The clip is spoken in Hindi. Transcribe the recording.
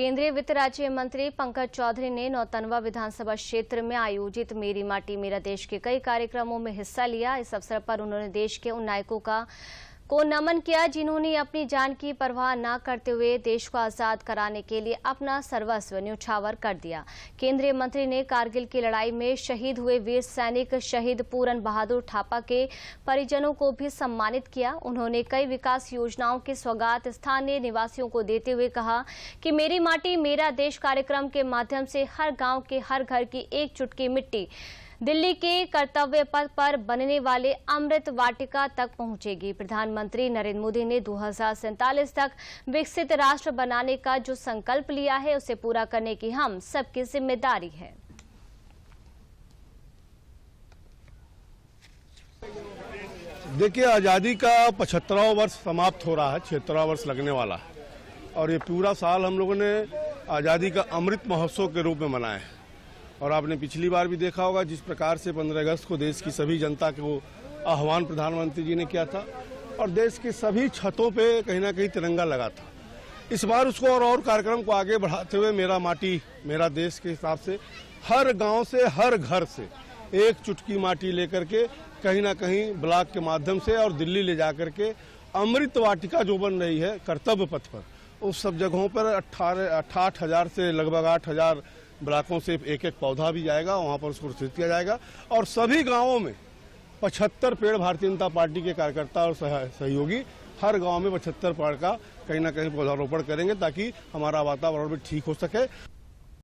केंद्रीय वित्त राज्य मंत्री पंकज चौधरी ने नौतनवा विधानसभा क्षेत्र में आयोजित मेरी माटी मेरा देश के कई कार्यक्रमों में हिस्सा लिया इस अवसर पर उन्होंने देश के उन नायकों का को नमन किया जिन्होंने अपनी जान की परवाह न करते हुए देश को आजाद कराने के लिए अपना सर्वस्व न्यौछावर कर दिया केंद्रीय मंत्री ने कारगिल की लड़ाई में शहीद हुए वीर सैनिक शहीद पूरन बहादुर थापा के परिजनों को भी सम्मानित किया उन्होंने कई विकास योजनाओं की स्वागत स्थानीय निवासियों को देते हुए कहा कि मेरी माटी मेरा देश कार्यक्रम के माध्यम से हर गांव के हर घर की एक चुटकी मिट्टी दिल्ली के कर्तव्य पथ पर बनने वाले अमृत वाटिका तक पहुंचेगी प्रधानमंत्री नरेंद्र मोदी ने दो तक विकसित राष्ट्र बनाने का जो संकल्प लिया है उसे पूरा करने की हम सबकी जिम्मेदारी है देखिए आज़ादी का पचहत्तरवा वर्ष समाप्त हो रहा है छिहत्तरवा वर्ष लगने वाला है और ये पूरा साल हम लोगों ने आज़ादी का अमृत महोत्सव के रूप में मनाया है और आपने पिछली बार भी देखा होगा जिस प्रकार से 15 अगस्त को देश की सभी जनता को आह्वान प्रधानमंत्री जी ने किया था और देश की सभी छतों पे कहीं ना कहीं तिरंगा लगा था इस बार उसको और और कार्यक्रम को आगे बढ़ाते हुए मेरा माटी मेरा देश के हिसाब से हर गांव से हर घर से एक चुटकी माटी लेकर के कहीं ना कहीं ब्लॉक के माध्यम से और दिल्ली ले जा के अमृत वाटिका जो बन रही है कर्तव्य पथ पर उस सब जगहों पर अट्ठारह अट्ठाठ हजार से लगभग आठ हजार ब्लॉकों से एक एक पौधा भी जाएगा वहाँ पर उसको स्थित किया जाएगा और सभी गाँवों में पचहत्तर पेड़ भारतीय जनता पार्टी के कार्यकर्ता और सहयोगी हर गांव में पचहत्तर पेड़ का कहीं ना कहीं पौधारोपण करेंगे ताकि हमारा वातावरण भी ठीक हो सके